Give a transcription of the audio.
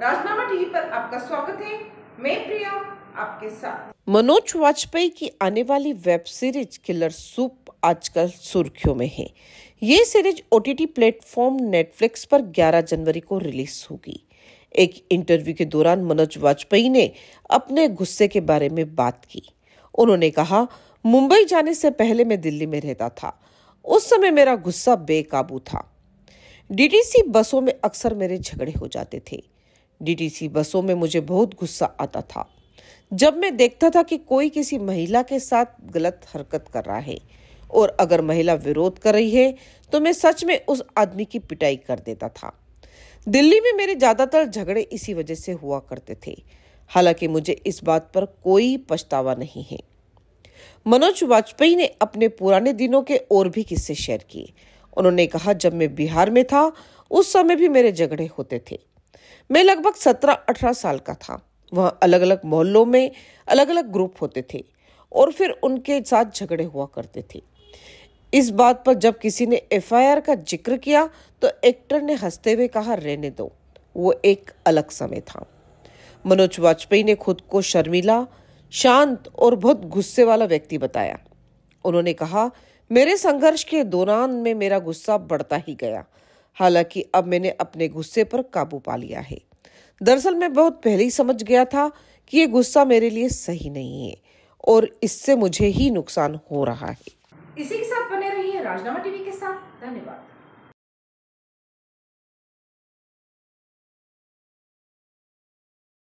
राजनामा TV पर आपका स्वागत है मैं प्रिया आपके साथ मनोज वाजपेयी की आने वाली वेब सीरीज किलर सूप आजकल सुर्खियों में है ये सीरीज ओटीटी प्लेटफॉर्म नेटफ्लिक्स पर 11 जनवरी को रिलीज होगी एक इंटरव्यू के दौरान मनोज वाजपेयी ने अपने गुस्से के बारे में बात की उन्होंने कहा मुंबई जाने से पहले मैं दिल्ली में रहता था उस समय मेरा गुस्सा बेकाबू था डीटीसी बसों में अक्सर मेरे झगड़े हो जाते थे डीटीसी बसों में मुझे बहुत गुस्सा आता था जब मैं देखता था कि कोई किसी महिला के साथ गलत हरकत कर रहा है और अगर महिला विरोध कर रही है तो मैं सच में उस आदमी की पिटाई कर देता था दिल्ली में मेरे ज़्यादातर झगड़े इसी वजह से हुआ करते थे हालांकि मुझे इस बात पर कोई पछतावा नहीं है मनोज वाजपेयी ने अपने पुराने दिनों के और भी किस्से शेयर किए उन्होंने कहा जब मैं बिहार में था उस समय भी मेरे झगड़े होते थे मैं लगभग सत्रह अठारह साल का था वह अलग अलग मोहल्लों में अलग अलग ग्रुप होते थे और फिर उनके साथ झगड़े हुआ करते थे इस बात पर जब किसी ने एफ का जिक्र किया तो एक्टर ने हंसते हुए कहा रहने दो वो एक अलग समय था मनोज वाजपेयी ने खुद को शर्मिला शांत और बहुत गुस्से वाला व्यक्ति बताया उन्होंने कहा मेरे संघर्ष के दौरान में मेरा गुस्सा बढ़ता ही गया हालांकि अब मैंने अपने गुस्से पर काबू पा लिया है दरअसल मैं बहुत पहले ही समझ गया था कि ये गुस्सा मेरे लिए सही नहीं है और इससे मुझे ही नुकसान हो रहा है इसी के साथ बने रहिए राजनामा टीवी के साथ धन्यवाद